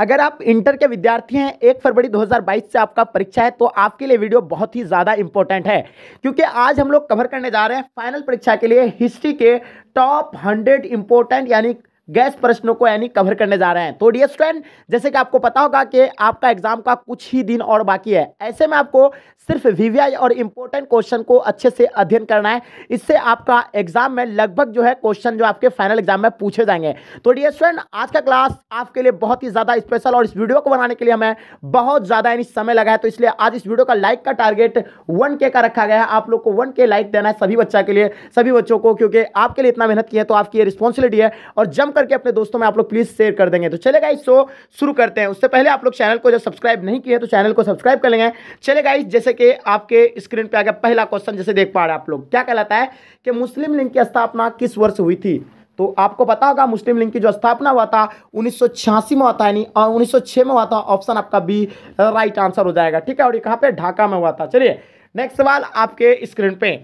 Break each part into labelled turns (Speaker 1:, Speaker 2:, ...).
Speaker 1: अगर आप इंटर के विद्यार्थी हैं एक फरवरी 2022 से आपका परीक्षा है तो आपके लिए वीडियो बहुत ही ज़्यादा इंपॉर्टेंट है क्योंकि आज हम लोग कवर करने जा रहे हैं फाइनल परीक्षा के लिए हिस्ट्री के टॉप हंड्रेड इंपॉर्टेंट यानी गैस प्रश्नों को यानी कवर करने जा रहे हैं तो डी स्टूडेंट जैसे कि आपको पता होगा कि आपका एग्जाम का कुछ ही दिन और बाकी है ऐसे में आपको सिर्फ वीवीआई और इंपॉर्टेंट क्वेश्चन को अच्छे से अध्ययन करना है इससे आपका एग्जाम में लगभग जो है क्वेश्चन जो आपके फाइनल एग्जाम में पूछे जाएंगे तो डी स्टूडेंट आज का क्लास आपके लिए बहुत ही ज़्यादा स्पेशल और इस वीडियो को बनाने के लिए हमें बहुत ज़्यादा यानी समय लगा है तो इसलिए आज इस वीडियो का लाइक का टारगेट वन का रखा गया है आप लोग को वन लाइक देना है सभी बच्चा के लिए सभी बच्चों को क्योंकि आपके लिए इतना मेहनत की है तो आपकी ये रिस्पॉन्सिबिलिटी है और जमकर करके अपने दोस्तों में आप लोग प्लीज़ शेयर कर देंगे तो चलेगा इस शो शुरू करते हैं उससे पहले आप लोग चैनल को जब सब्सक्राइब नहीं किया तो चैनल को सब्सक्राइब कर लेंगे चलेगा इस जैसे कि आपके स्क्रीन पर आगे पहला क्वेश्चन जैसे देख पा रहे आप लोग क्या कहलाता है कि मुस्लिम लीग की स्थापना किस वर्ष हुई थी तो आपको पता होगा मुस्लिम लीग की जो स्थापना हुआ था उन्नीस में हुआ था यानी उन्नीस में हुआ था ऑप्शन आपका बी राइट आंसर हो जाएगा ठीक है और ये कहाँ पे ढाका में हुआ था चलिए नेक्स्ट सवाल आपके स्क्रीन पे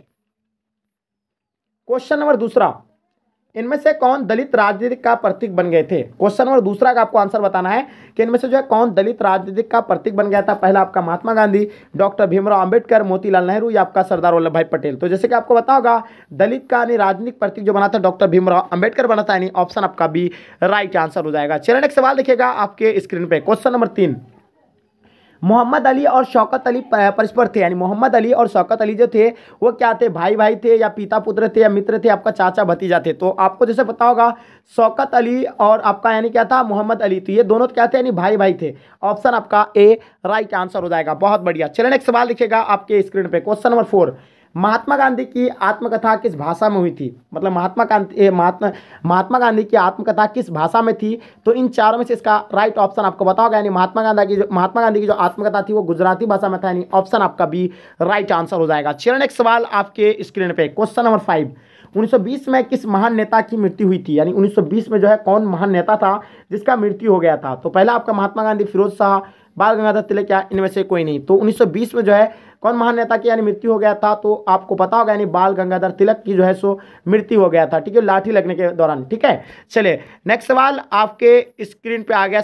Speaker 1: क्वेश्चन नंबर दूसरा इनमें से कौन दलित राजनीतिक का प्रतीक बन गए थे क्वेश्चन नंबर दूसरा का आपको आंसर बताना है कि इनमें से जो है कौन दलित राजनीतिक का प्रतीक बन गया था पहला आपका महात्मा गांधी डॉक्टर भीमराव अंबेडकर मोतीलाल नेहरू या आपका सरदार वल्लभ भाई पटेल तो जैसे कि आपको बताओगा होगा दलित का यानी राजनीतिक प्रतीक जो बना था डॉक्टर भीमराव अंबेडकर बना था यानी ऑप्शन आपका भी राइट आंसर हो जाएगा चलिए नेक्स्ट सवाल देखिएगा आपके स्क्रीन पर क्वेश्चन नंबर तीन मोहम्मद अली और शौकत अली परस्पर थे यानी मोहम्मद अली और शौकत अली जो थे वो क्या थे भाई भाई थे या पिता पुत्र थे या मित्र थे आपका चाचा भतीजा थे तो आपको जैसे पता होगा शौकत अली और आपका यानी क्या था मोहम्मद अली तो ये दोनों क्या थे यानी भाई भाई थे ऑप्शन आपका ए राइट आंसर हो जाएगा बहुत बढ़िया चलिए नेक्स्ट सवाल देखिएगा आपके स्क्रीन पर question number four Mahatma Gandhi की आत्मकथा किस भाषा में हुई थी मतलब महात्मा गांधी महात्मा महात्मा गांधी की आत्मकथा किस भाषा में थी तो इन चारों में से इसका राइट ऑप्शन आपको बताओ यानी महात्मा गांधी की जो महात्मा गांधी की जो आत्मकथा थी वो गुजराती भाषा में था यानी ऑप्शन आपका भी राइट आंसर हो जाएगा चलो नेक्स्ट सवाल आपके स्क्रीन पर क्वेश्चन नंबर फाइव 1920 में किस महान नेता की मृत्यु हुई थी यानी 1920 में जो है कौन महान नेता था जिसका मृत्यु हो गया था तो पहला आपका महात्मा गांधी फिरोज शाह बाल गंगाधर तिलक या इनमें से कोई नहीं तो 1920 में जो है कौन महान नेता की यानी मृत्यु हो गया था तो आपको पता होगा यानी बाल गंगाधर तिलक की जो है सो मृत्यु हो गया था ठीक है लाठी लगने के दौरान ठीक है चलिए नेक्स्ट सवाल आपके स्क्रीन पर आ गया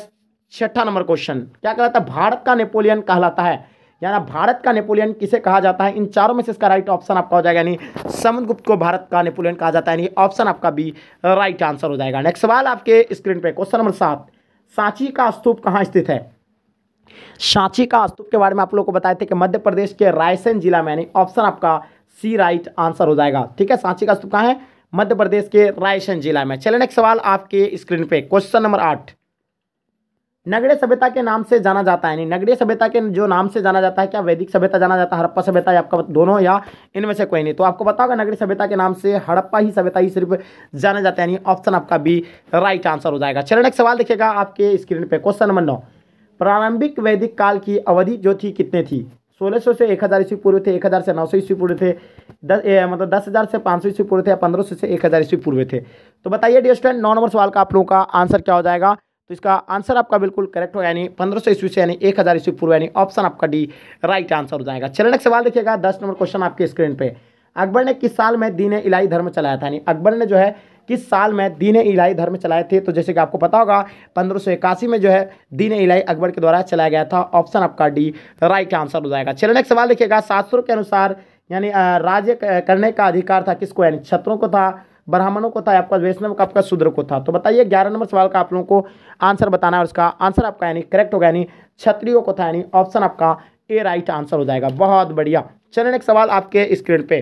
Speaker 1: छठा नंबर क्वेश्चन क्या कहलाता है भारत का नेपोलियन कहलाता है यानी भारत का नेपोलियन किसे कहा जाता है इन चारों में से इसका राइट ऑप्शन आपका हो जाएगा यानी समुद्रगुप्त को भारत का नेपोलियन कहा जाता है यानी ऑप्शन आपका बी राइट आंसर हो जाएगा नेक्स्ट सवाल आपके स्क्रीन पे क्वेश्चन नंबर सात सांची का स्तूप कहाँ स्थित है सांची का स्तूप के बारे में आप लोग को बताए थे कि मध्य प्रदेश के रायसेन जिला में यानी ऑप्शन आपका सी राइट आंसर हो जाएगा ठीक है सांची का स्तूप कहाँ है मध्य प्रदेश के रायसेन जिला में चले नेक्स्ट सवाल आपके स्क्रीन पे क्वेश्चन नंबर आठ नगरीय सभ्यता के नाम से जाना जाता है यानी नगरीय सभ्यता के जो नाम से जाना जाता है क्या वैदिक सभ्यता जाना जाता है हड़प्पा सभ्यता या आपका दोनों या इनमें से कोई नहीं तो आपको बताओगे नगरीय सभ्यता के नाम से हड़प्पा ही सभ्यता ही सिर्फ जाना जाता है यानी ऑप्शन आपका भी राइट आंसर हो जाएगा चलो नेक्स्ट सवाल देखिएगा आपके स्क्रीन पर क्वेश्चन नंबर नौ प्रारंभिक वैदिक काल की अवधि जो थी कितने थी 1600 से 1000 ईस्वी पूर्व थे 1000 से 900 ईस्वी पूर्व थे दस ए, मतलब दस हज़ार से 500 ईस्वी पूर्व थे या 1500 से 1000 ईस्वी पूर्व थे तो बताइए डी स्टूडेंट नौ नंबर सवाल का आप लोगों का आंसर क्या हो जाएगा तो इसका आंसर आपका बिल्कुल करेक्ट होगा यानी पंद्रह सौ ईस्वी से यानी हजार ईस्वी पूर्व यानी ऑप्शन आपका डी राइट आंसर हो जाएगा चलने का सवाल देखिएगा दस नंबर क्वेश्चन आपके स्क्रीन पर अकबर ने किस साल में दीन इलाही धर्म चलाया था यानी अकबर ने जो है किस साल में दीन इलाही धर्म चलाए थे तो जैसे कि आपको पता होगा पंद्रह में जो है दीन इलाही अकबर के द्वारा चलाया गया था ऑप्शन आपका डी राइट आंसर हो जाएगा चलो नेक्स्ट सवाल देखिएगा शास्त्रों के अनुसार यानी राज्य करने का अधिकार था किसको यानी छत्रों को था ब्राह्मणों को था आपका वैष्णव का आपका शूद्र को था तो बताइए ग्यारह नंबर सवाल का आप लोगों को आंसर बताना है उसका आंसर आपका यानी करेक्ट होगा यानी क्षत्रियों को था यानी ऑप्शन आपका ए राइट आंसर हो जाएगा बहुत बढ़िया चलिए नेक्स्ट सवाल आपके स्क्रीन पे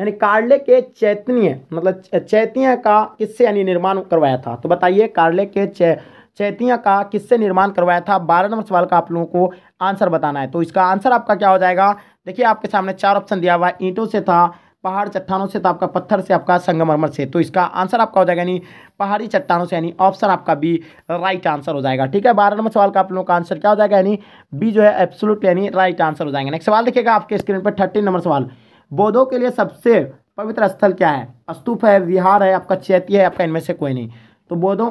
Speaker 1: यानी कार्ले के चैतन्य मतलब चैतिया का किससे यानी निर्माण करवाया था तो बताइए कार्ले के चै चैतिया का किससे निर्माण करवाया था बारह नंबर सवाल का आप लोगों को आंसर बताना है तो इसका आंसर आपका क्या हो जाएगा देखिए आपके सामने चार ऑप्शन दिया हुआ है ईंटों से था पहाड़ चट्टानों से था आपका पत्थर से आपका संगमरमर से तो इसका आंसर आपका हो जाएगा यानी पहाड़ी चट्टानों से यानी ऑप्शन आपका बी राइट आंसर हो जाएगा ठीक है बारह नंबर सवाल का आप लोगों का आंसर क्या हो जाएगा यानी बी जो है एब्सोलूट यानी राइट आंसर हो जाएगा नेक्स्ट सवाल देखिएगा आपके स्क्रीन पर थर्टीन नंबर सवाल बौद्धों के लिए सबसे पवित्र स्थल क्या है स्तूप है विहार है आपका चैत्य है आपका इनमें से कोई नहीं तो बौद्धों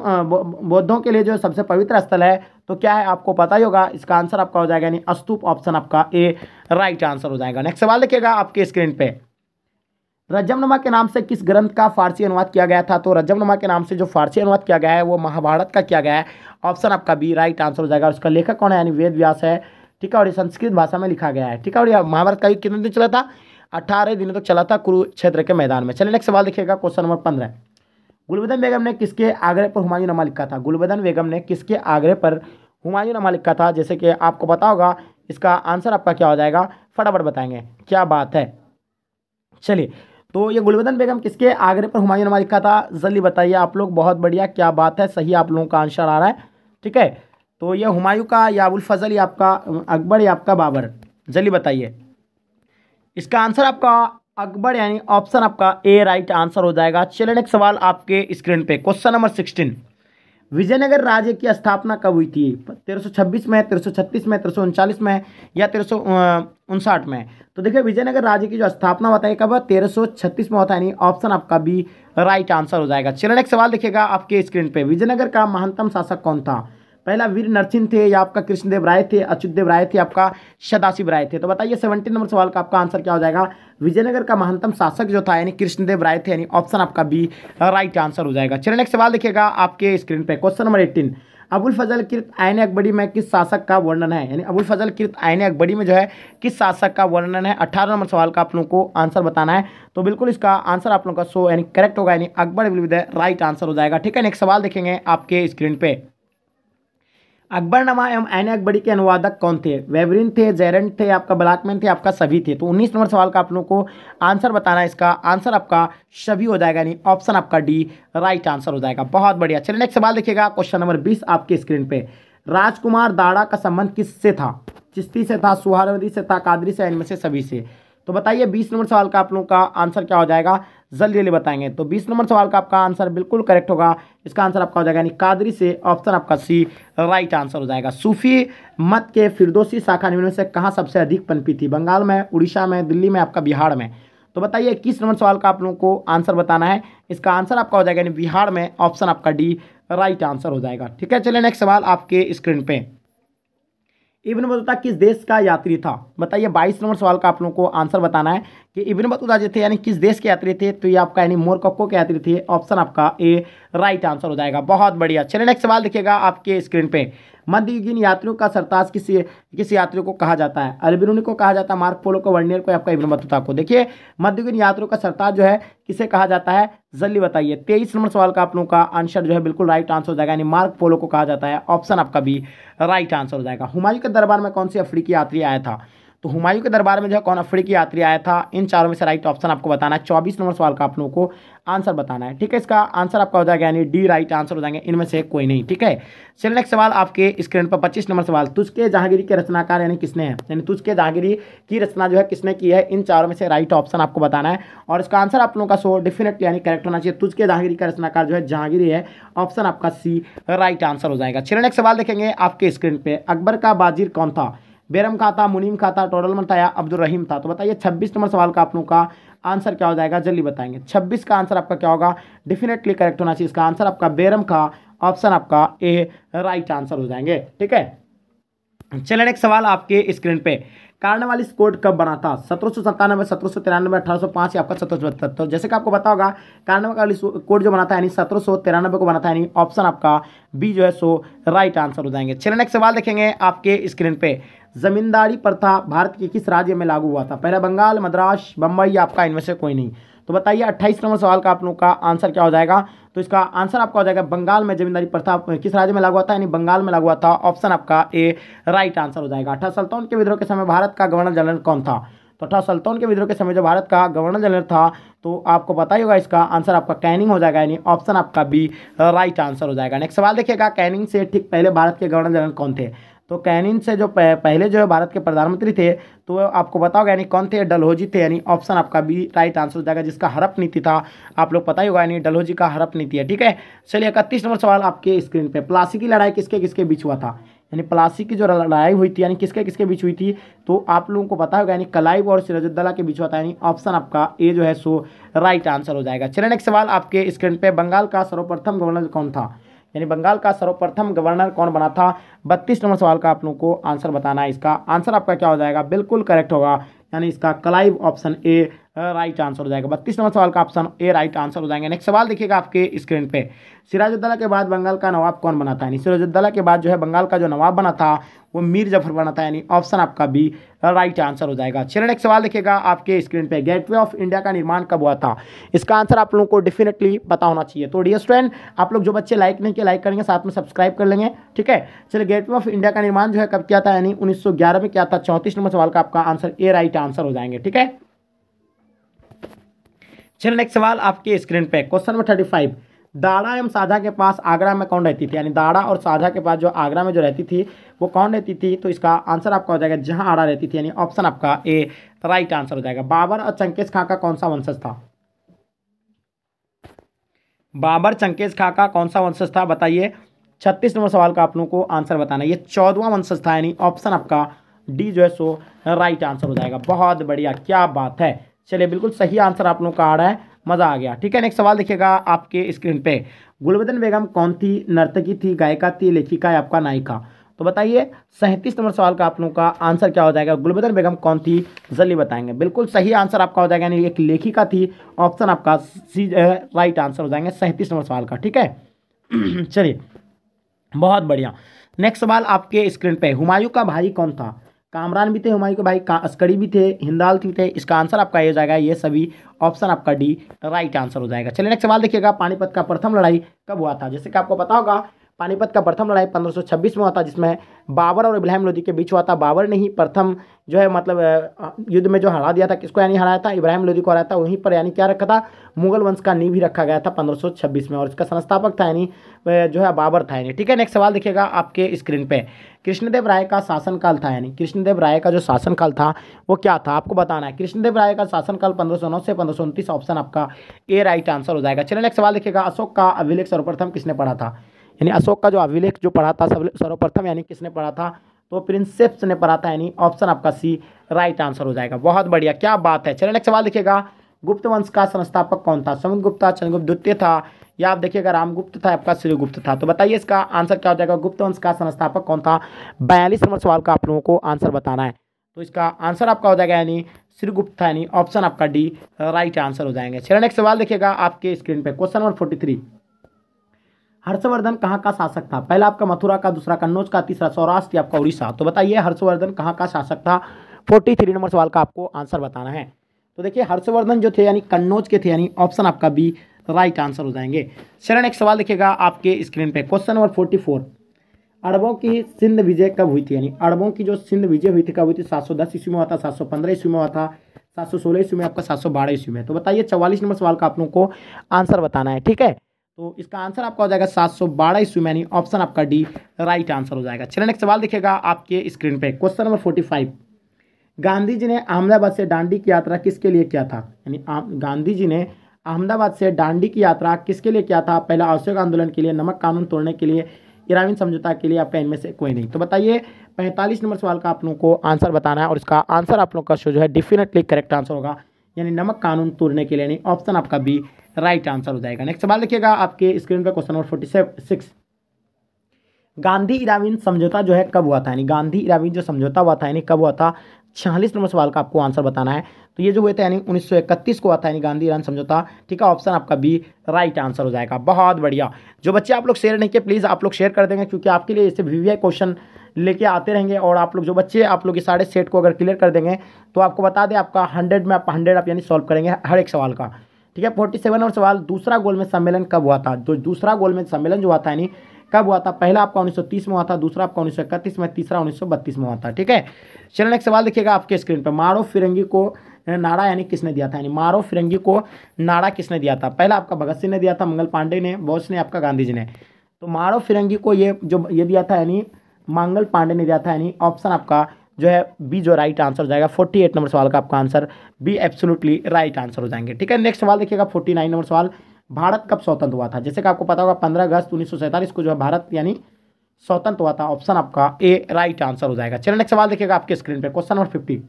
Speaker 1: बौद्धों के लिए जो सबसे पवित्र स्थल है तो क्या है आपको पता ही होगा इसका आंसर आपका हो जाएगा यानी अस्तूप ऑप्शन आपका ए राइट आंसर हो जाएगा नेक्स्ट सवाल देखिएगा आपके स्क्रीन पे रजमनुमा के नाम से किस ग्रंथ का फारसी अनुवाद किया गया था तो रजमनुमा के नाम से जो फारसी अनुवाद किया गया है वो महाभारत का किया गया है ऑप्शन आपका बी राइट आंसर हो जाएगा उसका लेखक कौन है यानी वेद व्यास है ठीक है और ये संस्कृत भाषा में लिखा गया है ठीक है और यह महाभारत का युद्ध कितने दिन चला था अट्ठारह दिनों तक चला था कुरुक्षेत्र के मैदान में चलिए नेक्स्ट सवाल देखिएगा क्वेश्चन नंबर पंद्रह गुलबदन बेगम ने किसके आग्रह पर हुमायूं नामा लिखा था गुलबदन बेगम ने किसके आग्रह पर हुमायूं नामा लिखा था जैसे कि आपको पता होगा इसका आंसर आपका क्या हो जाएगा फटाफट बताएंगे क्या बात है चलिए तो ये गुलबदन बेगम किसके आग्रह पर हुमायूं नामा लिखा था जल्दी बताइए आप लोग बहुत बढ़िया क्या बात है सही आप लोगों का आंसर आ रहा है ठीक है तो ये हुमायूं का या अबुल फजल या आपका अकबर या आपका बाबर जल्दी बताइए इसका आंसर आपका अकबर यानी ऑप्शन आपका ए राइट आंसर हो जाएगा चले नेक्स्ट सवाल आपके स्क्रीन पे क्वेश्चन नंबर सिक्सटीन विजयनगर राज्य की स्थापना कब हुई थी तेरह में तेरह में तेरह में या तेरह में तो देखिए विजयनगर राज्य की जो स्थापना होता है कब तेरह में होता है यानी ऑप्शन आपका बी राइट आंसर हो जाएगा चलिए नेक्स्ट सवाल देखिएगा आपके स्क्रीन पे विजयनगर का महानतम शासक कौन था पहला वीर नरसिंह थे या आपका कृष्णदेव राय थे अच्युतदेव राय थे आपका सदाशिव राय थे तो बताइए सेवेंटी नंबर सवाल का आपका आंसर क्या हो जाएगा विजयनगर का महानतम शासक जो था यानी कृष्णदेव राय थे यानी ऑप्शन आपका बी राइट आंसर हो जाएगा चलिए नेक्स्ट सवाल देखिएगा आपके स्क्रीन पर question number eighteen Abul Fazal कृत आयन अकबरी में किस शासक का वर्णन है यानी अबुल फजल कृत आयन अकबरी में जो है किस शासक का वर्णन है अठारह नंबर सवाल का आप लोगों को आंसर बताना है तो बिल्कुल इसका आंसर आप लोगों का सो यानी करेक्ट होगा यानी Akbar will with right answer हो जाएगा ठीक है नेक्स्ट सवाल देखेंगे आपके स्क्रीन पर अकबरनामा एवं आने अकबरी के अनुवादक कौन थे वेवरिन थे जेरेंट थे आपका ब्लैकमैन थे आपका सभी थे तो उन्नीस नंबर सवाल का आप लोग को आंसर बताना इसका आंसर आपका सभी हो जाएगा यानी ऑप्शन आपका डी राइट आंसर हो जाएगा बहुत बढ़िया चलिए नेक्स्ट सवाल देखिएगा क्वेश्चन नंबर बीस आपके स्क्रीन पर राजकुमार दाड़ा का संबंध किससे था चिश्ती से था सुहारवदी से था कादरी से इनमें से सभी से तो बताइए बीस नंबर सवाल का आप लोगों का आंसर क्या हो जाएगा जल्दी जल्दी बताएंगे तो बीस नंबर सवाल का आपका आंसर बिल्कुल करेक्ट होगा इसका आंसर आपका हो जाएगा यानी कादरी से ऑप्शन आपका सी राइट आंसर हो जाएगा सूफी मत के फिरदोसी शाखा निम्न से कहाँ सबसे अधिक पनपी थी बंगाल में उड़ीसा में दिल्ली में आपका बिहार में तो बताइए किस नंबर सवाल का आप लोगों को आंसर बताना है इसका आंसर आपका हो जाएगा यानी बिहार में ऑप्शन आपका डी राइट आंसर हो जाएगा ठीक है चलिए नेक्स्ट सवाल आपके स्क्रीन पर इब्न बतूता किस देश का यात्री था बताइए बाईस नंबर सवाल का आप लोगों को आंसर बताना है कि इब्न बतूता जो थे यानी किस देश के यात्री थे तो ये आपका यानी मोरक्को के यात्री थे ऑप्शन आपका ए राइट आंसर हो जाएगा बहुत बढ़िया चलिए नेक्स्ट सवाल देखिएगा आपके स्क्रीन पर मध्ययुगीन यात्रियों का सरताज किस किस यात्रियों को कहा जाता है अलबिरुनी को कहा जाता है मार्क पोलो को वर्णियर को आपका इब्न बतूता को देखिए मध्ययुगीन यात्रियों का सरताज जो है किसे कहा जाता है जल्दी बताइए तेईस नंबर सवाल का आप लोगों का आंसर जो है बिल्कुल राइट आंसर हो जाएगा यानी मार्क पोलो को कहा जाता है ऑप्शन आपका भी राइट आंसर हो जाएगा हुमायूं के दरबार में कौन सी अफ्रीकी यात्री आया था तो हुमायूं के दरबार में जो है कौन अफ्रीकी यात्री आया था इन चारों में से राइट ऑप्शन आपको बताना है चौबीस नंबर सवाल का आप लोगों को आंसर बताना है ठीक है इसका आंसर आपका हो जाएगा यानी डी राइट आंसर हो जाएंगे इनमें से कोई नहीं ठीक है चलिए नेक्स्ट सवाल आपके स्क्रीन पर पच्चीस नंबर सवाल तुझके जहांगीरी के रचनाकार यानी किसने है यानी तुझके जहांगीरी की रचना जो है किसने की है इन चारों में से राइट ऑप्शन आपको बताना है और इसका आंसर आप लोगों का सो डेफिनेटली यानी करेक्ट होना चाहिए तुझके जहांगीरी का रचनाकार जो है जहांगीरी है ऑप्शन आपका सी राइट आंसर हो जाएगा चलिए नेक्स्ट सवाल देखेंगे आपके स्क्रीन पर अकबर का बाजीर कौन था बेरम का था मुनीम का था मन था या अब्दुल रहीम था तो बताइए छब्बीस नंबर सवाल का आप लोगों का आंसर क्या हो जाएगा जल्दी बताएंगे छब्बीस का आंसर आपका क्या होगा डेफिनेटली करेक्ट होना चाहिए इसका आंसर आपका बेरम का ऑप्शन आपका ए राइट आंसर हो जाएंगे ठीक है चले नेक्स्ट सवाल आपके स्क्रीन पे कार्नवालिस कोड कब बना था सत्रह सौ सत्तानवे सत्रह सौ तिरानवे अठारह सौ पाँच आपका सत्रह सौ बहत्तर तो जैसे कि आपको बता होगा कार्नवालिस कोड जो बना था यानी सत्रह सौ तिरानवे को बना था यानी ऑप्शन आपका बी जो है सो राइट आंसर हो जाएंगे चले नेक्स्ट सवाल देखेंगे आपके स्क्रीन पे ज़मींदारी प्रथा भारत के किस राज्य में लागू हुआ था पहला बंगाल मद्रास बम्बई आपका इनमें से कोई नहीं तो बताइए अट्ठाईस नंबर सवाल का आप लोग का आंसर क्या हो जाएगा तो इसका आंसर आपका हो जाएगा बंगाल में जमींदारी प्रथा किस राज्य में लागू हुआ था यानी बंगाल में लागू हुआ था ऑप्शन आपका ए राइट आंसर हो जाएगा अठारह सल्तौन तो के विद्रोह के समय भारत का गवर्नर जनरल कौन था तो अठारह सल्तौन तो के विद्रोह के समय जो भारत का गवर्नर जनरल था तो आपको पता ही होगा इसका आंसर आपका कैनिंग हो जाएगा यानी ऑप्शन आपका बी राइट आंसर हो जाएगा नेक्स्ट सवाल देखिएगा कैनिंग से ठीक पहले भारत के गवर्नर जनरल कौन थे तो कैनिन से जो पहले जो है भारत के प्रधानमंत्री थे तो आपको बताओगे यानी कौन थे डलहोजी थे यानी ऑप्शन आपका बी राइट आंसर हो जाएगा जिसका हड़प नीति था आप लोग पता ही होगा यानी डलहोजी का हड़प नीति है ठीक है चलिए इकतीस नंबर सवाल आपके स्क्रीन पे प्लासी की लड़ाई किसके किसके बीच हुआ था यानी प्लासी की जो लड़ाई हुई थी यानी किसके किसके बीच हुई थी तो आप लोगों को पता होगा यानी कलाइब और सिराजुद्दला के बीच हुआ था यानी ऑप्शन आपका ए जो है सो राइट आंसर हो जाएगा चलिए नेक्स्ट सवाल आपके स्क्रीन पर बंगाल का सर्वप्रथम गवर्नर कौन था यानी बंगाल का सर्वप्रथम गवर्नर कौन बना था बत्तीस नंबर सवाल का आप लोगों को आंसर बताना है इसका आंसर आपका क्या हो जाएगा बिल्कुल करेक्ट होगा यानी इसका Clive option A right answer हो जाएगा बत्तीस नंबर सवाल का ऑप्शन ए राइट आंसर हो जाएंगे नेक्स्ट सवाल देखिएगा आपके स्क्रीन पे सिराजुद्दाला के बाद बंगाल का नवाब कौन बना था यानी सिराजुद्दौला के बाद जो है बंगाल का जो नवाब बना था वो मीर जफर बना था यानी ऑप्शन आपका भी राइट आंसर हो जाएगा चलिए नेक्स्ट सवाल देखिएगा आपके स्क्रीन पे गेटवे ऑफ इंडिया का निर्माण कब हुआ था इसका आंसर आप लोगों को डेफिनेटली पता होना चाहिए तो डियर स्टूडेंट आप लोग जो बच्चे लाइक नहीं किए लाइक करेंगे साथ में सब्सक्राइब कर लेंगे ठीक है चलिए गेटवे ऑफ इंडिया का निर्माण जो है कब किया था यानी उन्नीस में किया था चौंतीस नंबर सवाल का आपका आंसर ए राइट आंसर हो जाएंगे ठीक है चलिए नेक्स्ट सवाल आपके स्क्रीन पे क्वेश्चन नंबर थर्टी फाइव दाड़ा एवं साझा के पास आगरा में कौन रहती थी यानी दाड़ा और साझा के पास जो आगरा में जो रहती थी वो कौन रहती थी तो इसका आंसर आपका हो जाएगा जहां आड़ा रहती थी यानी ऑप्शन आपका ए राइट आंसर हो जाएगा बाबर और चंकेश खां का कौन सा वंशज था बाबर चंकेश खां का कौन सा वंशज था बताइए छत्तीस नंबर सवाल का आप लोगों को आंसर बताना ये चौदवा वंशज था यानी ऑप्शन आपका डी जो है सो राइट आंसर हो जाएगा बहुत बढ़िया क्या बात है चलिए बिल्कुल सही आंसर आप लोग का आ रहा है मज़ा आ गया ठीक है नेक्स्ट सवाल देखिएगा आपके स्क्रीन पे गुलबदन बेगम कौन थी नर्तकी थी गायिका थी लेखिका या आपका नायिका तो बताइए सैंतीस नंबर सवाल का आप लोगों का आंसर क्या हो जाएगा गुलबदन बेगम कौन थी जल्दी बताएंगे बिल्कुल सही आंसर आपका हो जाएगा यानी एक लेखिका थी ऑप्शन आपका सी राइट आंसर हो जाएंगे सैंतीस नंबर सवाल का ठीक है चलिए बहुत बढ़िया नेक्स्ट सवाल आपके स्क्रीन पे हुमायूं का भाई कौन था कामरान भी थे हुमायूं के भाई अस्करी भी थे हिंदाल भी थे इसका आंसर आपका ये हो जाएगा ये सभी ऑप्शन आपका डी राइट आंसर हो जाएगा चलिए नेक्स्ट सवाल देखिएगा पानीपत का प्रथम लड़ाई कब हुआ था जैसे कि आपको पता होगा पानीपत का प्रथम लड़ाई 1526 में हुआ था जिसमें बाबर और इब्राहिम लोदी के बीच हुआ था बाबर ने ही प्रथम जो है मतलब युद्ध में जो हरा दिया था किसको यानी हराया था इब्राहिम लोदी को हराया था वहीं पर यानी क्या रखा था मुगल वंश का नींव ही रखा गया था 1526 में और इसका संस्थापक था यानी जो है बाबर था यानी ठीक है नेक्स्ट सवाल देखिएगा आपके स्क्रीन पर कृष्णदेव राय का शासनकाल था यानी कृष्णदेव राय का जो शासनकाल था वो क्या था आपको बताना है कृष्णदेव राय का शासनकाल पंद्रह से पंद्रह ऑप्शन आपका ए राइट आंसर हो जाएगा चलिए नेक्स्ट सवाल देखिएगा अशोक का अभिलेख सर्वप्रथम किसने पढ़ा था यानी अशोक का जो अभिलेख जो पढ़ा था सर्वप्रथम यानी किसने पढ़ा था तो प्रिंसेप्स ने पढ़ा था यानी ऑप्शन आपका सी राइट आंसर हो जाएगा बहुत बढ़िया क्या बात है चलिए नेक्स्ट सवाल देखिएगा गुप्त वंश का संस्थापक कौन था समुद्र गुप्ता चंद्रगुप्त द्वितीय था या आप देखिएगा रामगुप्त था आपका श्रीगुप्त था तो बताइए इसका आंसर क्या हो जाएगा गुप्त वंश का संस्थापक कौन था बयालीस नंबर सवाल का आप लोगों को आंसर बताना है तो इसका आंसर आपका हो जाएगा यानी श्रीगुप्त था यानी ऑप्शन आपका डी राइट आंसर हो जाएंगे चलिए नेक्स्ट सवाल देखिएगा आपके स्क्रीन पर question number forty three Harshavardhan कहाँ का शासक था पहला आपका मथुरा का दूसरा कन्नौज का तीसरा सौराष्ट्र या आपका उड़ीसा तो बताइए हर्षवर्धन कहाँ का शासक था फोर्टी थ्री नंबर सवाल का आपको आंसर बताना है तो देखिए हर्षवर्धन जो थे यानी कन्नौज के थे यानी ऑप्शन आपका बी राइट आंसर हो जाएंगे शरण एक सवाल देखिएगा आपके स्क्रीन पर क्वेश्चन नंबर फोर्टी फोर अरबों की सिंध विजय कब हुई थी यानी अरबों की जो सिंध विजय हुई थी कब हुई थी सात सौ दस ईस्वी में हुआ था सात सौ पंद्रह ईस्वी में हुआ था सात सौ सोलह ईस्वी में आपका सात सौ बारह ईस्वी में तो बताइए चवालीस नंबर सवाल का आप लोगों को आंसर बताना है ठीक है तो इसका आंसर आपका हो जाएगा सात सौ बारह ईस्वी तो मैनी ऑप्शन आपका डी राइट आंसर हो जाएगा चलिए नेक्स्ट सवाल देखिएगा आपके स्क्रीन पे question number forty five Gandhi ji ने अहमदाबाद से डांडी की यात्रा किसके लिए किया था यानी गांधी जी ने अहमदाबाद से डांडी की यात्रा किसके लिए किया था पहला अवशेक आंदोलन के लिए नमक कानून तोड़ने के लिए ग्रामीण समझौता के लिए आपका इनमें से कोई नहीं तो बताइए पैंतालीस नंबर सवाल का आप लोगों को आंसर बताना है और इसका आंसर आप लोग का शो जो है डेफिनेटली करेक्ट आंसर होगा यानी नमक कानून तोड़ने के लिए यानी ऑप्शन आपका बी राइट आंसर हो जाएगा नेक्स्ट सवाल देखिएगा आपके स्क्रीन पर question number forty six Gandhi Irwin समझौता जो है कब हुआ था यानी गांधी इराविन जो समझौता हुआ था यानी कब हुआ था छियालीस नंबर सवाल का आपको आंसर बताना है तो ये जो हुए थे यानी 1931 को हुआ था यानी गांधी ईरान समझौता ठीक है ऑप्शन आपका बी राइट आंसर हो जाएगा बहुत बढ़िया जो बच्चे आप लोग शेयर नहीं किए प्लीज़ आप लोग शेयर कर देंगे क्योंकि आपके लिए इससे वी क्वेश्चन लेके आते रहेंगे और आप लोग जो बच्चे आप लोग इस साढ़े सेट को अगर क्लियर कर देंगे तो आपको बता दें आपका हंड्रेड में आप हंड्रेड आप यानी सॉल्व करेंगे हर एक सवाल का ठीक है फोर्टी सेवन और सवाल दूसरा गोल में सम्मेलन कब हुआ था जो दूसरा गोल में सम्मेलन जो हुआ था यानी कब हुआ था पहला आपका उन्नीस सौ तीस में हुआ था दूसरा आपका उन्नीस सौ इकतीस में तीसरा उन्नीस सौ बत्तीस में हुआ था ठीक है चलो नेक्स्ट सवाल देखिएगा आपके स्क्रीन पर मारो फिरंगी को नाड़ा यानी किसने दिया था यानी मारो फिरंगी को नाड़ा किसने दिया था पहला आपका भगत सिंह ने दिया था मंगल पांडे ने बोस ने आपका गांधी जी ने तो मारो फिरंगी को ये जो ये दिया था यानी मंगल पांडे ने दिया था यानी ऑप्शन आपका जो है बी जो राइट आंसर हो जाएगा फोर्टी एट नंबर सवाल का आपका answer B absolutely right answer हो जाएंगे ठीक है नेक्स्ट सवाल देखिएगा फोर्टी नाइन नंबर सवाल भारत कब स्वतंत्र हुआ था जैसे कि आपको पता होगा पंद्रह अगस्त उन्नीस को जो है भारत यानी स्वतंत्र हुआ था ऑप्शन आपका ए राइट आंसर हो जाएगा चलिए नेक्स्ट सवाल देखिएगा आपके स्क्रीन पर क्वेश्चन नंबर फिफ्टी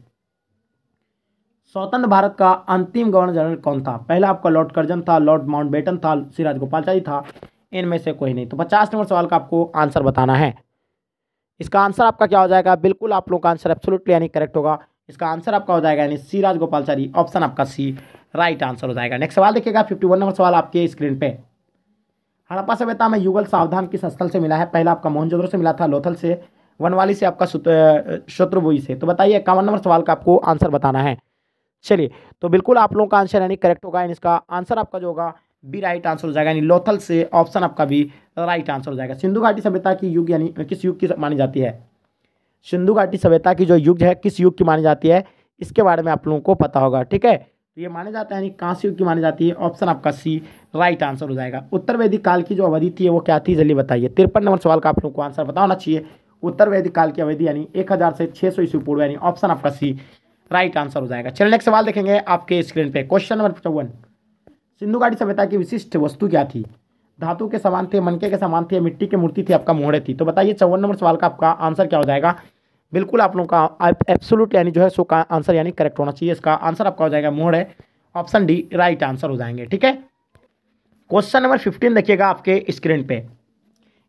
Speaker 1: स्वतंत्र भारत का अंतिम गवर्नर जनरल कौन था पहला आपका लॉर्ड कर्जन था लॉर्ड माउंटबेटन था सिराज गोपालचारी था इनमें से कोई नहीं तो पचास नंबर सवाल का आपको आंसर बताना है इसका आंसर आपका क्या हो जाएगा बिल्कुल आप लोग का आंसर एब्सोल्युटली यानी करेक्ट होगा इसका आंसर आपका हो जाएगा यानी सी राजगोपालचारी ऑप्शन आपका सी राइट आंसर हो जाएगा नेक्स्ट सवाल देखिएगा फिफ्टी नंबर सवाल आपके स्क्रीन पे हड़प्पा सभ्यता में युगल सावधान किस स्थल से मिला है पहला आपका मोहनजोद्रो से मिला था लोथल से वनवाली से आपका शत्रुभुई से तो बताइए इक्यावन नंबर सवाल का आपको आंसर बताना है चलिए तो बिल्कुल आप लोगों का आंसर यानी करेक्ट होगा इसका आंसर आपका जो होगा बी राइट आंसर हो जाएगा यानी लोथल से ऑप्शन आपका भी राइट आंसर हो जाएगा सिंधु घाटी सभ्यता की युग यानी किस युग की मानी जाती है सिंधु घाटी सभ्यता की जो युग है किस युग की मानी जाती है इसके बारे में आप लोगों को पता होगा ठीक है तो ये माना जाता है यानी कांस्य युग की मानी जाती है ऑप्शन आपका सी राइट आंसर हो जाएगा उत्तर वैदिक काल की जो अवधि थी वो क्या थी जल्दी बताइए तिरपन नंबर सवाल का आप लोगों को आंसर बताना चाहिए उत्तर वैदिक काल की अवधि यानी एक हज़ार से छः सौ ईस्वी पूर्व यानी ऑप्शन आपका सी राइट आंसर हो जाएगा चलिए नेक्स्ट सवाल देखेंगे आपके स्क्रीन पर क्वेश्चन नंबर चौवन सिंधु घाटी सभ्यता की विशिष्ट वस्तु क्या थी धातु के समान थे मनके के समान थे मिट्टी की मूर्ति थी आपका मोहड़े थी तो बताइए चौवन नंबर सवाल का आपका आंसर क्या हो जाएगा बिल्कुल आप लोगों का एब्सोलूट यानी जो है सो का आंसर यानी करेक्ट होना चाहिए इसका आंसर आपका हो जाएगा मोहड़े ऑप्शन डी राइट आंसर हो जाएंगे ठीक है क्वेश्चन नंबर फिफ्टीन देखिएगा आपके स्क्रीन पर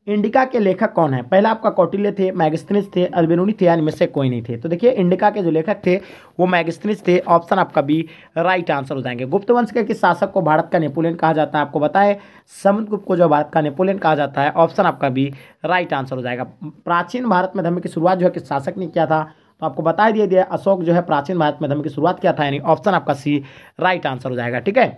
Speaker 1: इंडिका के लेखक कौन है पहला आपका कौटिल्य थे मैगस्थनिस थे अल्बेरूनी थे यानी से कोई नहीं थे तो देखिए इंडिका के जो लेखक थे वो मैगस्थनिस थे ऑप्शन आपका बी राइट आंसर हो जाएंगे गुप्त वंश के किस शासक को भारत का नेपोलियन कहा जाता है आपको बताए समुद्रगुप्त को जो भारत का नेपोलियन कहा जाता है ऑप्शन आपका बी राइट आंसर हो जाएगा प्राचीन भारत में धर्म की शुरुआत जो है किस शासक ने किया था तो आपको बता दिया दिया अशोक जो है प्राचीन भारत में धर्म की शुरुआत किया था यानी ऑप्शन आपका सी राइट आंसर हो जाएगा ठीक है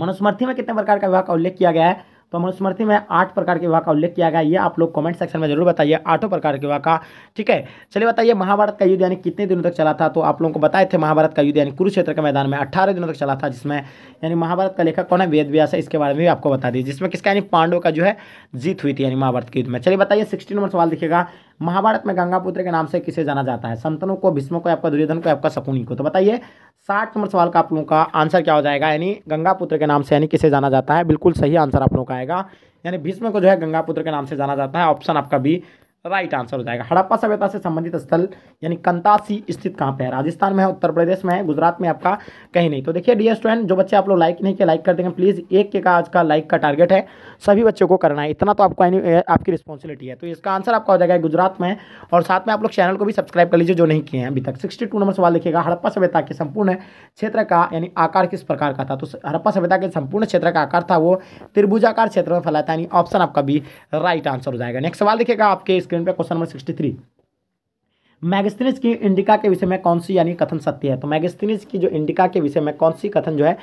Speaker 1: मनुस्मृति में कितने प्रकार का विवाह का उल्लेख किया गया है तो मनुस्मृति में आठ प्रकार के विवाह का उल्लेख किया गया ये आप लोग कमेंट सेक्शन में जरूर बताइए आठों प्रकार के विवाह का ठीक है चलिए बताइए महाभारत का युद्ध यानी कितने दिनों तक चला था तो आप लोगों को बताए थे महाभारत का युद्ध यानी कुरुक्षेत्र के मैदान में अट्ठारह दिनों तक चला था जिसमें यानी महाभारत का लेखक कौन है वेद व्यास है इसके बारे में भी आपको बता दी जिसमें किसका यानी पांडव का जो है जीत हुई थी यानी महाभारत के युद्ध में चलिए बताइए सिक्सटी नंबर सवाल दिखेगा महाभारत में गंगापुत्र के नाम से किसे जाना जाता है संतनों को भीष्म को आपका दुर्योधन को आपका शकुनी को तो बताइए साठ नंबर सवाल का आप लोगों का आंसर क्या हो जाएगा यानी गंगापुत्र के नाम से यानी किसे जाना जाता है बिल्कुल सही आंसर आप लोगों का जाएगा यानी भीष्म को जो है गंगापुत्र के नाम से जाना जाता है ऑप्शन आपका बी राइट आंसर हो जाएगा हड़प्पा सभ्यता से संबंधित स्थल यानी कंतासी स्थित कहाँ पे है राजस्थान में है उत्तर प्रदेश में है गुजरात में आपका कहीं नहीं तो देखिए डी स्टूडेंट जो बच्चे आप लोग लाइक नहीं किया लाइक कर देंगे प्लीज़ एक के का आज का लाइक का टारगेट है सभी बच्चों को करना है इतना तो आपको आपकी रिस्पॉन्सिबिलिटी है तो इसका आंसर आपका हो जाएगा गुजरात में और साथ में आप लोग चैनल को भी सब्सक्राइब कर लीजिए जो नहीं किए हैं अभी तक सिक्सटी नंबर सवाल देखिएगा हड़प्पा सभ्यता के संपूर्ण क्षेत्र का यानी आकार किस प्रकार का था तो हड़प्पा सभ्यता के संपूर्ण क्षेत्र का आकार था वो त्रिभुजाकार क्षेत्र में फैलाता था यानी ऑप्शन आपका भी राइट आंसर हो जाएगा नेक्स्ट सवाल देखिएगा आपके इस स्क्रीन पर question number sixty three Megasthenes की इंडिका के विषय में कौन सी यानी कथन सत्य है तो मैगस्थनीज की जो इंडिका के विषय में कौन सी कथन जो है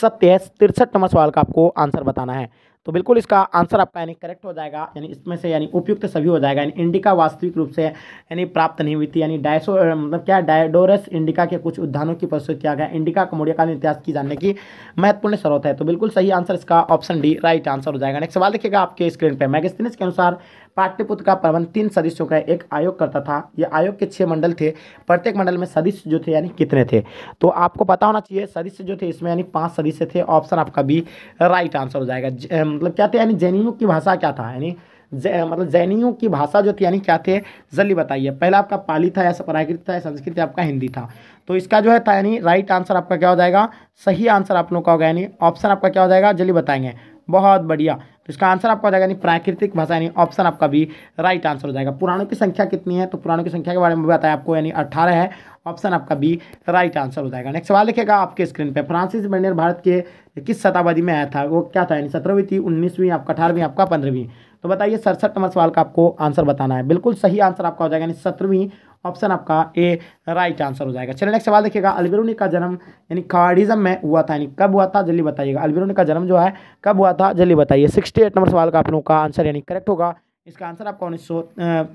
Speaker 1: सत्य है तिरसठ नंबर सवाल का आपको आंसर बताना है तो बिल्कुल इसका आंसर आपका यानी करेक्ट हो जाएगा यानी इसमें से यानी उपयुक्त सभी हो जाएगा यानी इंडिका वास्तविक रूप से यानी प्राप्त नहीं हुई थी यानी डायसो मतलब क्या डायडोरस इंडिका के कुछ उद्यानों की प्रस्तुत किया गया इंडिका का मौर्यकालीन इतिहास की जानने की महत्वपूर्ण स्रोत है तो बिल्कुल सही आंसर इसका ऑप्शन डी राइट आंसर हो जाएगा नेक्स्ट सवाल देखिएगा आपके स्क्रीन पर मैगस्तीन के अनुसार पाटलिपुत्र का प्रबंध तीन सदस्यों का एक आयोग करता था यह आयोग के छः मंडल थे प्रत्येक मंडल में सदस्य जो थे यानी कितने थे तो आपको पता होना चाहिए सदस्य जो थे इसमें यानी पाँच सदस्य थे ऑप्शन आपका भी राइट आंसर हो जाएगा मतलब क्या थे यानी जैनियों की भाषा क्या था यानी जै, मतलब जैनियों की भाषा जो थी यानी क्या थे जल्दी बताइए पहला आपका पाली था या प्राकृत था या संस्कृत आपका हिंदी था तो इसका जो है था यानी राइट आंसर आपका क्या हो जाएगा सही आंसर आप लोगों का होगा यानी ऑप्शन आपका क्या हो जाएगा जल्दी बताएंगे बहुत बढ़िया तो इसका आंसर आपका हो जाएगा यानी प्राकृतिक भाषा यानी ऑप्शन आपका भी राइट आंसर हो जाएगा पुराणों की संख्या कितनी है तो पुराणों की संख्या के बारे में बताया आपको यानी अट्ठारह है ऑप्शन आपका भी राइट आंसर हो जाएगा नेक्स्ट सवाल लिखेगा आपके स्क्रीन पर फ्रांसिस बर्नियर भारत के किस शताब्दी में आया था वो क्या था यानी सत्रहवीं थी उन्नीसवीं आपका अठारहवीं आपका पंद्रहवीं तो बताइए सड़सठ नंबर सवाल का आपको आंसर बताना है बिल्कुल सही आंसर आपका हो जाएगा यानी सत्रहवीं ऑप्शन आपका ए राइट आंसर हो जाएगा चलिए नेक्स्ट सवाल देखिएगा अलबिरूनी का जन्म यानी कार्डिज्म में हुआ था यानी कब हुआ था जल्दी बताइएगा अलबिरूनी का जन्म जो है कब हुआ था जल्दी बताइए सिक्सटी नंबर सवाल का आप लोगों का आंसर यानी करेक्ट होगा इसका आंसर आपका उन्नीस सौ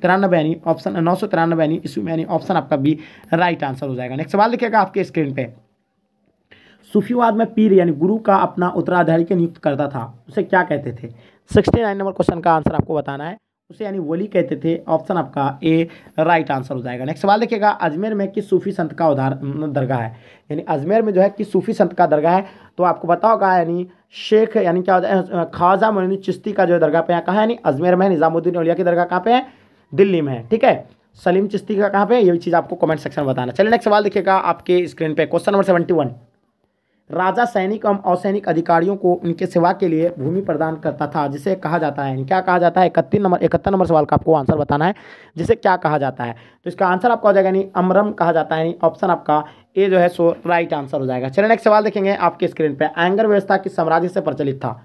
Speaker 1: तिरानबे यानी ऑप्शन नौ सौ तिरानबे यानी इसमें यानी ऑप्शन आपका बी राइट आंसर हो जाएगा नेक्स्ट सवाल देखिएगा आपके स्क्रीन पे सूफीवाद में पीर यानी गुरु का अपना उत्तराधिकारी नियुक्त करता था उसे क्या कहते थे सिक्सटी नाइन नंबर क्वेश्चन का आंसर आपको बताना है उसे यानी वली कहते थे ऑप्शन आपका ए राइट आंसर हो जाएगा नेक्स्ट सवाल देखिएगा अजमेर में किस सूफी संत का उदार दरगाह है यानी अजमेर में जो है किस सूफी संत का दरगाह है तो आपको बताओ कहा यानी शेख यानी क्या होता है ख्वाजा मोन चिश्ती का जो है दरगाह पे यहाँ कहाँ है यानी अजमेर में निज़ामुद्दीन अलिया की दरगाह कहाँ पे है दिल्ली में है ठीक है सलीम चिश्ती का कहाँ पे ये चीज़ आपको कमेंट सेक्शन में बताना चलिए नेक्स्ट सवाल देखिएगा आपके स्क्रीन पे क्वेश्चन नंबर सेवेंटी वन राजा सैनिक एवं असैनिक अधिकारियों को उनके सेवा के लिए भूमि प्रदान करता था जिसे कहा जाता है क्या कहा जाता है इकतीस नंबर इकहत्तर नंबर सवाल का आपको आंसर बताना है जिसे क्या कहा जाता है तो इसका आंसर आपका हो जाएगा यानी अमरम कहा जाता है ऑप्शन आपका ए जो है सो राइट आंसर हो जाएगा चलिए नेक्स्ट सवाल देखेंगे आपके स्क्रीन पर एंगर व्यवस्था किस साम्राज्य से प्रचलित था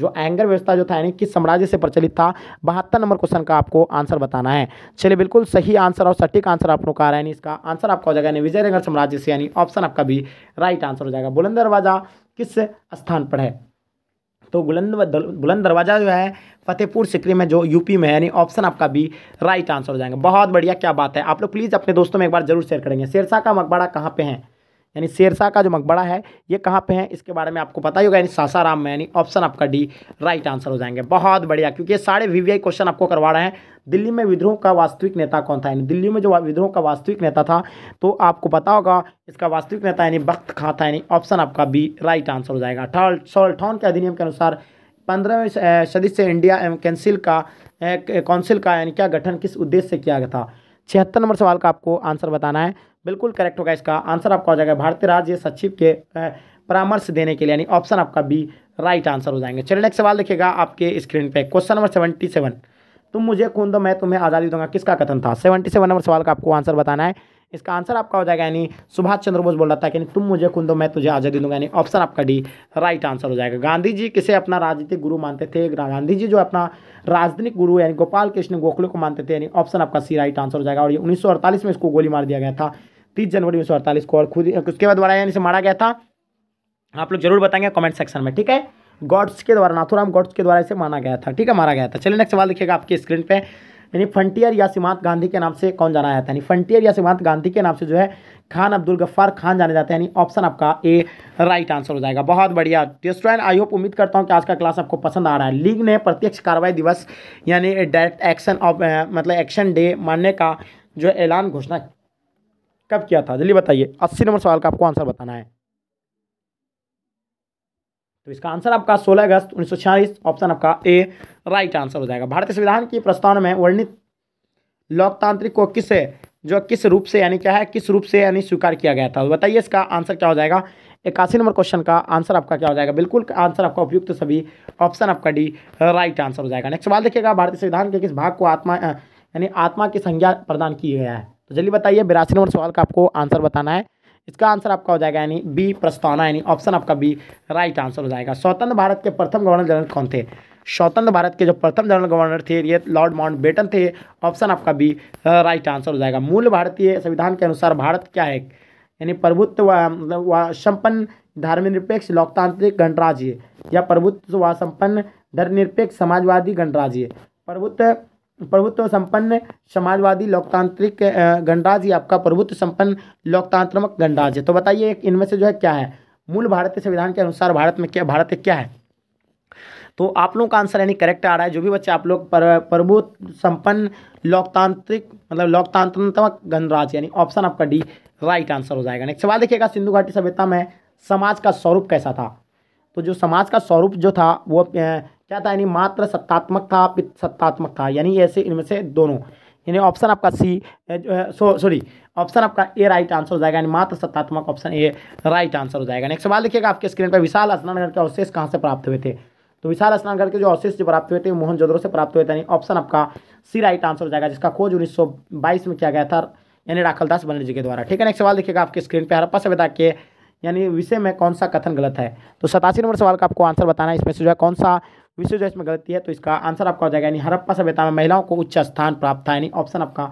Speaker 1: जो एंगर व्यवस्था जो था यानी किस साम्राज्य से प्रचलित था बहत्तर नंबर क्वेश्चन का आपको आंसर बताना है चलिए बिल्कुल सही आंसर और सटीक आंसर आप लोग आ रहा है इसका आंसर आपका हो जाएगा यानी विजयनगर साम्राज्य से यानी ऑप्शन आपका भी राइट आंसर हो जाएगा बुलंद दरवाजा किस स्थान पर है तो बुलंद बुलंद दरवाज़ा जो है फतेहपुर सिकरी में जो यूपी में है यानी ऑप्शन आपका भी राइट आंसर हो जाएगा बहुत बढ़िया क्या बात है आप लोग प्लीज़ अपने दोस्तों में एक बार जरूर शेयर करेंगे शेरशाह का मकबरा कहाँ पे है यानी शेरशाह का जो मकबरा है ये कहाँ पे है इसके बारे में आपको पता ही होगा यानी सासाराम में यानी ऑप्शन आपका डी राइट आंसर हो जाएंगे बहुत बढ़िया क्योंकि ये सारे वीवीआई क्वेश्चन आपको करवा रहे हैं दिल्ली में विद्रोह का वास्तविक नेता कौन था यानी दिल्ली में जो विद्रोह का वास्तविक नेता था तो आपको पता होगा इसका वास्तविक नेता यानी वक्त खां था यानी ऑप्शन आपका बी राइट आंसर हो जाएगा सोल्ठौन के अधिनियम के अनुसार पंद्रहवें सदी से इंडिया कैंसिल का काउंसिल का यानी क्या गठन किस उद्देश्य से किया गया था छिहत्तर नंबर सवाल का आपको आंसर बताना है बिल्कुल करेक्ट होगा इसका आंसर आपका हो जाएगा भारतीय राज्य सचिव के परामर्श देने के लिए यानी ऑप्शन आपका बी राइट आंसर हो जाएंगे चलिए नेक्स्ट सवाल देखिएगा आपके स्क्रीन पे क्वेश्चन नंबर सेवेंटी सेवन तुम मुझे खून दो मैं तुम्हें आज़ादी दूंगा किसका कथन था सेवेंटी सेवन नंबर सवाल का आपको आंसर बताना है इसका आंसर आपका हो जाएगा यानी सुभाष चंद्र बोस बोल रहा था कि तुम मुझे खून दो मैं तुझे आज़ादी दूंगा यानी ऑप्शन आपका डी राइट आंसर हो जाएगा गांधी जी किसे अपना राजनीतिक गुरु मानते थे गांधी जी जो अपना राजनीतिक गुरु यानी गोपाल कृष्ण गोखले को मानते थे यानी ऑप्शन आपका सी राइट आंसर हो जाएगा और ये उन्नीस में इसको गोली मार दिया गया था तीस जनवरी उन्नीस को और खुद उसके बाद द्वारा यानी से मारा गया था आप लोग जरूर बताएंगे कमेंट सेक्शन में ठीक है गॉड्स के द्वारा नाथुराम गॉड्स के द्वारा इसे माना गया था ठीक है मारा गया था चलिए नेक्स्ट सवाल देखिएगा आपकी स्क्रीन पर यानी फंटियर या सीमांत गांधी के नाम से कौन जाना जाता है यानी फंटियर या सीमांत गांधी के नाम से जो है खान अब्दुल गफ्फार खान जाने जाते हैं यानी ऑप्शन आपका ए राइट आंसर हो जाएगा बहुत बढ़िया स्टूडेंट आई होप उम्मीद करता हूँ कि आज का क्लास आपको पसंद आ रहा है लीग ने प्रत्यक्ष कार्रवाई दिवस यानी डायरेक्ट एक्शन ऑफ मतलब एक्शन डे मानने का जो ऐलान घोषणा कब किया था जल्दी बताइए अस्सी नंबर सवाल का आपको आंसर बताना है तो इसका आंसर आपका सोलह अगस्त उन्नीस ऑप्शन आपका ए राइट आंसर हो जाएगा भारतीय संविधान की प्रस्तावना में वर्णित लोकतांत्रिक को किस जो किस रूप से यानी क्या है किस रूप से यानी स्वीकार किया गया था बताइए इसका आंसर क्या हो जाएगा इक्यासी नंबर क्वेश्चन का आंसर आपका क्या हो जाएगा बिल्कुल आंसर आपका उपयुक्त सभी ऑप्शन आपका डी राइट आंसर हो जाएगा नेक्स्ट सवाल देखिएगा भारतीय संविधान के किस भाग को आत्मा यानी आत्मा की संज्ञा प्रदान की गया है तो चलिए बताइए बिरासी नंबर सवाल का आपको आंसर बताना है इसका आंसर आपका हो जाएगा यानी बी प्रस्तावना यानी ऑप्शन आपका बी राइट आंसर हो जाएगा स्वतंत्र भारत के प्रथम गवर्नर जनरल कौन थे स्वतंत्र भारत के जो प्रथम जनरल गवर्नर थे ये लॉर्ड माउंटबेटन थे ऑप्शन आपका भी राइट आंसर हो जाएगा मूल भारतीय संविधान के अनुसार भारत क्या है यानी प्रभुत्व व मतलब वह संपन्न धर्मनिरपेक्ष लोकतांत्रिक गणराज्य या प्रभुत्व व संपन्न धर्मनिरपेक्ष समाजवादी गणराज्य प्रभुत्व प्रभुत्व संपन्न समाजवादी लोकतांत्रिक गणराज्य आपका प्रभुत्व संपन्न लोकतांत्रिक गणराज्य तो बताइए इनमें से जो है क्या है मूल भारतीय संविधान के अनुसार भारत में क्या भारत क्या है तो आप लोगों का आंसर यानी करेक्ट आ रहा है जो भी बच्चे आप लोग पर, प्रभु संपन्न लोकतांत्रिक मतलब लोकतांत्रिक गणराज यानी ऑप्शन आपका डी राइट आंसर हो जाएगा नेक्स्ट सवाल देखिएगा सिंधु घाटी सभ्यता में समाज का स्वरूप कैसा था तो जो समाज का स्वरूप जो था वो क्या था यानी मात्र सत्तात्मक था पित सत्तात्मक था यानी ऐसे इनमें से दोनों यानी ऑप्शन आपका सी सो सॉरी ऑप्शन आपका ए राइट आंसर हो जाएगा यानी मात्र सत्तात्मक ऑप्शन ए राइट आंसर हो जाएगा नेक्स्ट सवाल देखिएगा आपके स्क्रीन पर विशाल असनानगर के अवशेष कहाँ से प्राप्त हुए थे तो विशाल स्नान करके जो अवशेष जो प्राप्त हुए थे मोहन जोदड़ो से प्राप्त हुए थे ऑप्शन आपका सी राइट आंसर हो जाएगा जिसका खोज उन्नीस में किया गया था यानी राखल दास बनर्जी के द्वारा ठीक है नेक्स्ट सवाल देखिएगा आपके स्क्रीन पर हरप्पा सभ्यता के यानी विषय में कौन सा कथन गलत है तो सतासी नंबर सवाल का आपको आंसर बताना है इसमें से जो है कौन सा विषय जो इसमें गलती है तो इसका आंसर आपका हो जाएगा यानी हरप्पा सभ्यता में महिलाओं को उच्च स्थान प्राप्त था यानी ऑप्शन आपका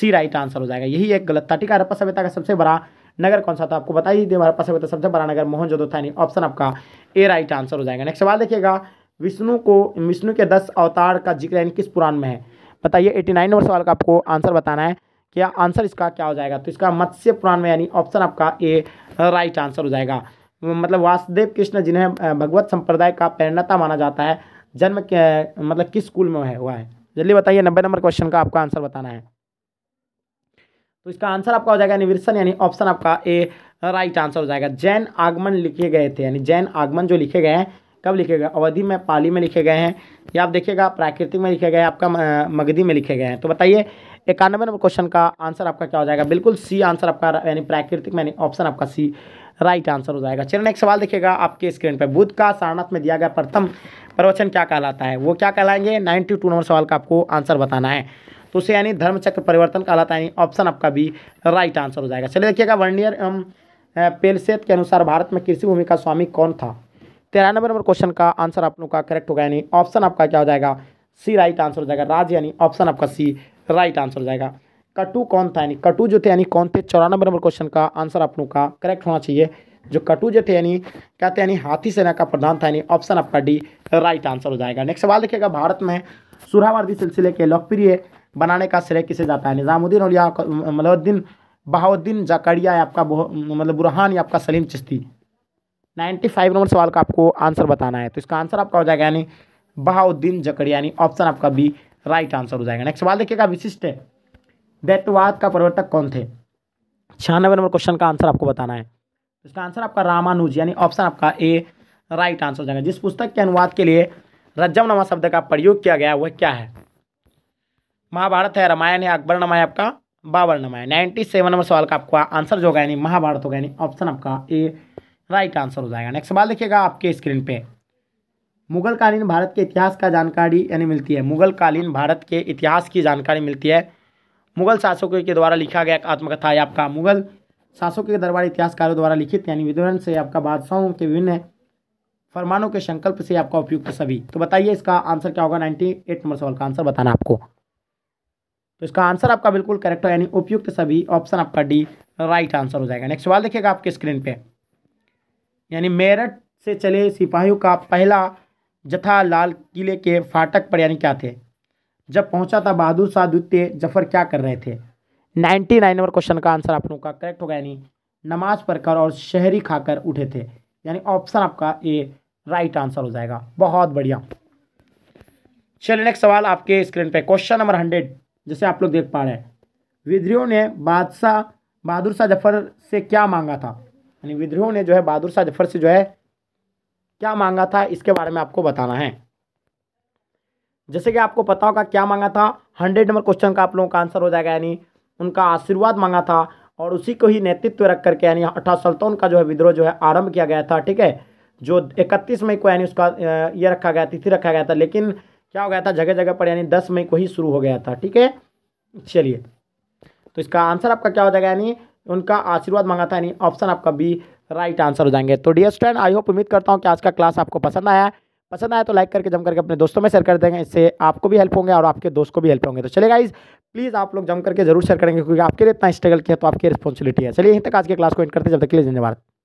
Speaker 1: सी राइट आंसर हो जाएगा यही एक गलत था ठीक है हरप्पा सभ्यता का सबसे बड़ा नगर कौन सा था आपको बताइए ही हमारे पास तो सबसे बड़ा नगर मोहन मोहनजोदड़ो था ऑप्शन आपका ए राइट आंसर हो जाएगा नेक्स्ट सवाल देखिएगा विष्णु को विष्णु के दस अवतार का जिक्र यानी किस पुराण में है बताइए एटी नाइन नंबर सवाल का आपको आंसर बताना है क्या आंसर इसका क्या हो जाएगा तो इसका मत्स्य पुराण में यानी ऑप्शन आपका ए राइट आंसर हो जाएगा मतलब वासुदेव कृष्ण जिन्हें भगवत संप्रदाय का प्रेरणता माना जाता है जन्म के मतलब किस स्कूल में हुआ है जल्दी बताइए नब्बे नंबर क्वेश्चन का आपका आंसर बताना है तो इसका आंसर आपका हो जाएगा निविर्सन यानी ऑप्शन आपका ए राइट आंसर हो जाएगा जैन आगमन लिखे गए थे यानी जैन आगमन जो लिखे गए हैं कब लिखे गए अवधि में पाली में लिखे गए हैं या आप देखिएगा प्राकृतिक में लिखे गए हैं आपका मगधी में लिखे गए हैं तो बताइए इक्यानवे नंबर क्वेश्चन का आंसर आपका क्या हो जाएगा बिल्कुल सी आंसर आपका यानी प्राकृतिक यानी ऑप्शन आपका सी राइट आंसर हो जाएगा चलिए नेक्स्ट सवाल देखिएगा आपके स्क्रीन पर बुद्ध का सारनाथ में दिया गया प्रथम प्रवचन क्या कहलाता है वो क्या कहलाएंगे नाइन्टी टू नंबर सवाल का आपको आंसर बताना है तो उसे यानी धर्मचक्र परिवर्तन कहलाता है ऑप्शन आपका भी राइट आंसर हो जाएगा चलिए देखिएगा वर्णियर एवं पेलसेत के अनुसार भारत में कृषि भूमि का स्वामी कौन था तिरानवे नंबर क्वेश्चन का आंसर आप लोग का करेक्ट होगा यानी ऑप्शन आपका क्या हो जाएगा सी राइट आंसर हो जाएगा राज यानी ऑप्शन आपका सी राइट आंसर हो जाएगा कटु कौन था यानी कटु जो थे यानी कौन थे चौरानवे नंबर क्वेश्चन का आंसर आप लोग का करेक्ट होना चाहिए जो कटु जो थे यानी क्या थे यानी हाथी सेना का प्रधान था यानी ऑप्शन आपका डी राइट आंसर हो जाएगा नेक्स्ट सवाल देखिएगा भारत में सुरावर्दी सिलसिले के लोकप्रिय बनाने का श्रेय किसे जाता है निज़ामुद्दीन और मलाउद्दीन बहाउद्दीन जकड़िया या आपका मतलब बुरहान या आपका Salim Chishti ninety five number सवाल का आपको आंसर बताना है तो इसका आंसर आपका हो जाएगा यानी बहाउद्दीन जकड़िया यानी ऑप्शन आपका बी राइट आंसर हो जाएगा नेक्स्ट सवाल देखिएगा विशिष्ट है दैतवाद का प्रवर्तक कौन थे छियानवे नंबर क्वेश्चन का आंसर आपको बताना है इसका आंसर आपका रामानुज यानी ऑप्शन आपका ए राइट आंसर हो जाएगा जिस पुस्तक के अनुवाद के लिए नवा शब्द का प्रयोग किया गया वह क्या है महाभारत है रामायण है अकबर नमा है आपका बाबर नमा है नाइन्टी सेवन नंबर सवाल का आपका आंसर जो होगा यानी महाभारत होगा यानी ऑप्शन आपका ए राइट आंसर हो जाएगा नेक्स्ट सवाल देखिएगा आपके स्क्रीन पे मुगलकालीन भारत के इतिहास का जानकारी यानी मिलती है मुगलकालीन भारत के इतिहास की जानकारी मिलती है मुगल शासकों के द्वारा लिखा गया आत्मकथा है आपका मुगल शासकों के दरबार इतिहासकारों द्वारा लिखित यानी विद्वान से आपका बादशाहों के विभिन्न फरमानों के संकल्प से आपका उपयुक्त सभी तो बताइए इसका आंसर क्या होगा नाइन्टी एट नंबर सवाल का आंसर बताना आपको तो इसका आंसर आपका बिल्कुल करेक्ट हो यानी उपयुक्त सभी ऑप्शन आपका डी राइट आंसर हो जाएगा नेक्स्ट सवाल देखिएगा आपके स्क्रीन पे यानी मेरठ से चले सिपाहियों का पहला जथा लाल किले के फाटक पर यानी क्या थे जब पहुंचा था बहादुर शाह द्वितीय जफर क्या कर रहे थे नाइन्टी नाइन नंबर क्वेश्चन का आंसर आप लोगों का करेक्ट होगा यानी नमाज पढ़कर और शहरी खाकर उठे थे यानी ऑप्शन आपका ए राइट आंसर हो जाएगा बहुत बढ़िया चलिए नेक्स्ट सवाल आपके स्क्रीन पे क्वेश्चन नंबर हंड्रेड जैसे आप लोग देख पा रहे हैं विद्रोह ने बादशाह बहादुर शाह जफर से क्या मांगा था यानी विद्रोह ने जो है बहादुर शाह जफर से जो है क्या मांगा था इसके बारे में आपको बताना है जैसे कि आपको पता होगा क्या मांगा था हंड्रेड नंबर क्वेश्चन का आप लोगों का आंसर हो जाएगा यानी उनका आशीर्वाद मांगा था और उसी को ही नेतृत्व रख करके यानी अठारह सल्तौन तो का जो है विद्रोह जो है आरंभ किया गया था ठीक है जो इकतीस मई को यानी उसका ये रखा गया तिथि रखा गया था लेकिन क्या हो गया था जगह जगह पर यानी दस मई को ही शुरू हो गया था ठीक है चलिए तो इसका आंसर आपका क्या हो जाएगा यानी उनका आशीर्वाद मांगा था यानी ऑप्शन आपका बी राइट आंसर हो जाएंगे तो डियर स्टूडेंट आई होप उम्मीद करता हूँ कि आज का क्लास आपको पसंद आया पसंद आया तो लाइक करके जम करके अपने दोस्तों में शेयर कर देंगे इससे आपको भी हेल्प होंगे और आपके दोस्त को भी हेल्प होंगे तो चले गाइज प्लीज़ आप लोग जम करके जरूर शेयर करेंगे क्योंकि आपके लिए इतना स्ट्रगल किया तो आपकी रिस्पॉन्सिबिलिटी है चलिए यहीं तक आज के क्लास को एंड करते जब तक के लिए धन्यवाद